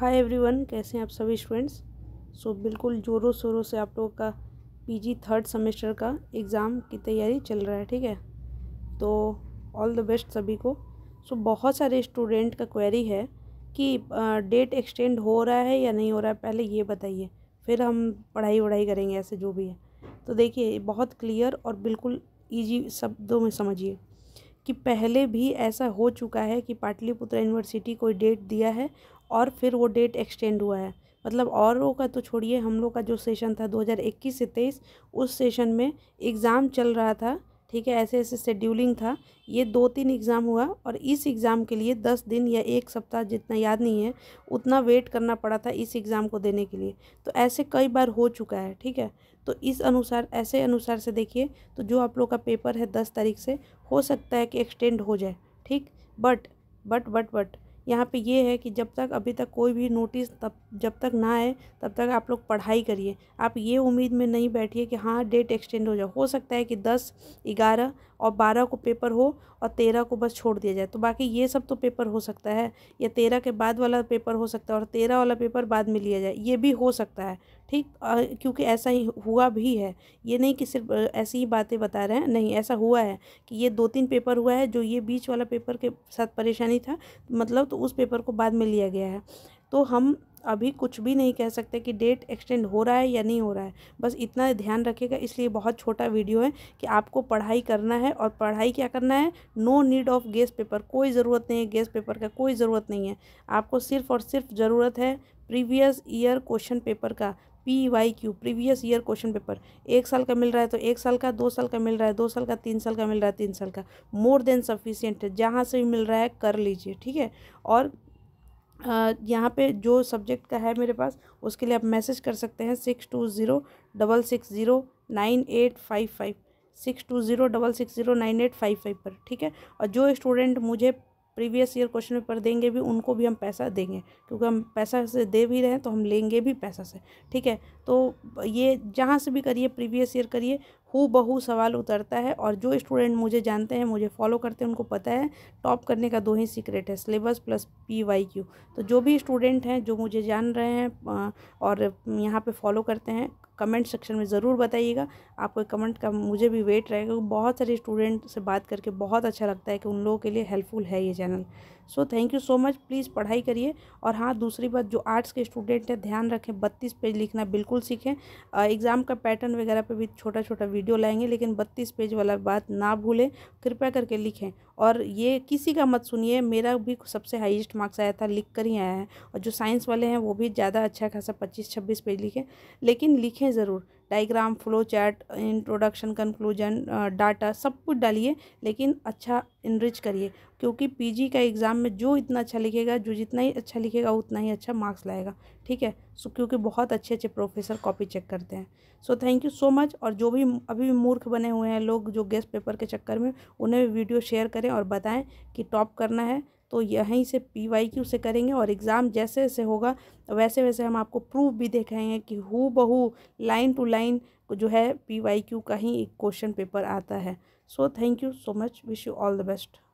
hi everyone कैसे हैं आप सभी स्टूडेंट्स सो बिल्कुल ज़ोरों शोरों से आप लोगों का पीजी थर्ड सेमेस्टर का एग्ज़ाम की तैयारी चल रहा है ठीक है तो ऑल द बेस्ट सभी को सो so, बहुत सारे स्टूडेंट का क्वेरी है कि डेट एक्सटेंड हो रहा है या नहीं हो रहा है पहले ये बताइए फिर हम पढ़ाई वढ़ाई करेंगे ऐसे जो भी है तो देखिए बहुत क्लियर और बिल्कुल ईजी शब्दों में समझिए कि पहले भी ऐसा हो चुका है कि पाटलिपुत्र यूनिवर्सिटी कोई डेट दिया है और फिर वो डेट एक्सटेंड हुआ है मतलब और का तो छोड़िए हम लोग का जो सेशन था 2021 से 23 उस सेशन में एग्ज़ाम चल रहा था ठीक है ऐसे ऐसे शेड्यूलिंग था ये दो तीन एग्ज़ाम हुआ और इस एग्ज़ाम के लिए दस दिन या एक सप्ताह जितना याद नहीं है उतना वेट करना पड़ा था इस एग्ज़ाम को देने के लिए तो ऐसे कई बार हो चुका है ठीक है तो इस अनुसार ऐसे अनुसार से देखिए तो जो आप लोग का पेपर है दस तारीख से हो सकता है कि एक्सटेंड हो जाए ठीक बट बट बट बट यहाँ पे ये है कि जब तक अभी तक कोई भी नोटिस तब जब तक ना आए तब तक आप लोग पढ़ाई करिए आप ये उम्मीद में नहीं बैठिए कि हाँ डेट एक्सटेंड हो जाए हो सकता है कि दस ग्यारह और बारह को पेपर हो और तेरह को बस छोड़ दिया जाए तो बाकी ये सब तो पेपर हो सकता है या तेरह के बाद वाला पेपर हो सकता है और तेरह वाला पेपर बाद में लिया जाए ये भी हो सकता है ठीक क्योंकि ऐसा ही हुआ भी है ये नहीं कि सिर्फ ऐसी ही बातें बता रहे हैं नहीं ऐसा हुआ है कि ये दो तीन पेपर हुआ है जो ये बीच वाला पेपर के साथ परेशानी था मतलब तो उस पेपर को बाद में लिया गया है तो हम अभी कुछ भी नहीं कह सकते कि डेट एक्सटेंड हो रहा है या नहीं हो रहा है बस इतना ध्यान रखेगा इसलिए बहुत छोटा वीडियो है कि आपको पढ़ाई करना है और पढ़ाई क्या करना है no need of guess paper कोई ज़रूरत नहीं है गेस पेपर का कोई ज़रूरत नहीं है आपको सिर्फ़ और सिर्फ ज़रूरत है प्रीवियस ईयर क्वेश्चन पेपर का P Y Q previous year question paper एक साल का मिल रहा है तो एक साल का दो साल का मिल रहा है दो साल का तीन साल का मिल रहा है तीन साल का मोर देन सफिशियंट है जहाँ से भी मिल रहा है कर लीजिए ठीक है और यहाँ पे जो सब्जेक्ट का है मेरे पास उसके लिए आप मैसेज कर सकते हैं six two zero double six zero nine eight five five six two zero double six zero nine eight five five पर ठीक है और जो स्टूडेंट मुझे प्रीवियस ईयर क्वेश्चन पेपर देंगे भी उनको भी हम पैसा देंगे क्योंकि हम पैसा से दे भी रहे हैं तो हम लेंगे भी पैसा से ठीक है तो ये जहाँ से भी करिए प्रीवियस ईयर करिए हु बहू सवाल उतरता है और जो स्टूडेंट मुझे जानते हैं मुझे फॉलो करते हैं उनको पता है टॉप करने का दो ही सीक्रेट है syllabus plus P Y Q तो जो भी स्टूडेंट हैं जो मुझे जान रहे हैं और यहाँ पे फॉलो करते हैं कमेंट सेक्शन में ज़रूर बताइएगा आपको कमेंट का मुझे भी वेट रहेगा बहुत सारे स्टूडेंट से बात करके बहुत अच्छा लगता है कि उन लोगों के लिए हेल्पफुल है ये channel channel so thank you so much please पढ़ाई करिए और हाँ दूसरी बात जो आर्ट्स के स्टूडेंट हैं ध्यान रखें बत्तीस पेज लिखना बिल्कुल सीखें एग्ज़ाम का पैटर्न वगैरह पे भी छोटा छोटा वीडियो लाएंगे लेकिन बत्तीस पेज वाला बात ना भूलें कृपया करके लिखें और ये किसी का मत सुनिए मेरा भी सबसे हाईएस्ट मार्क्स आया था लिख कर ही आया है और जो साइंस वाले हैं वो भी ज़्यादा अच्छा खासा पच्चीस छब्बीस पेज लिखें लेकिन लिखें ज़रूर diagram flow chart introduction conclusion data सब कुछ डालिए लेकिन अच्छा इनरिच करिए क्योंकि पीजी का एग्ज़ाम में जो इतना अच्छा लिखेगा जो जितना ही अच्छा लिखेगा उतना ही अच्छा मार्क्स लाएगा ठीक है सो क्योंकि बहुत अच्छे अच्छे प्रोफेसर कॉपी चेक करते हैं so thank you so much और जो भी अभी भी मूर्ख बने हुए हैं लोग जो गेस्ट पेपर के चक्कर में उन्हें भी वीडियो शेयर करें और बताएँ कि टॉप करना है तो यहीं से पी वाई क्यू से करेंगे और एग्ज़ाम जैसे जैसे होगा वैसे वैसे हम आपको प्रूफ भी देखेंगे कि हु बहू लाइन टू लाइन जो है पी वाई क्यू का ही एक क्वेश्चन पेपर आता है so thank you so much wish you all the best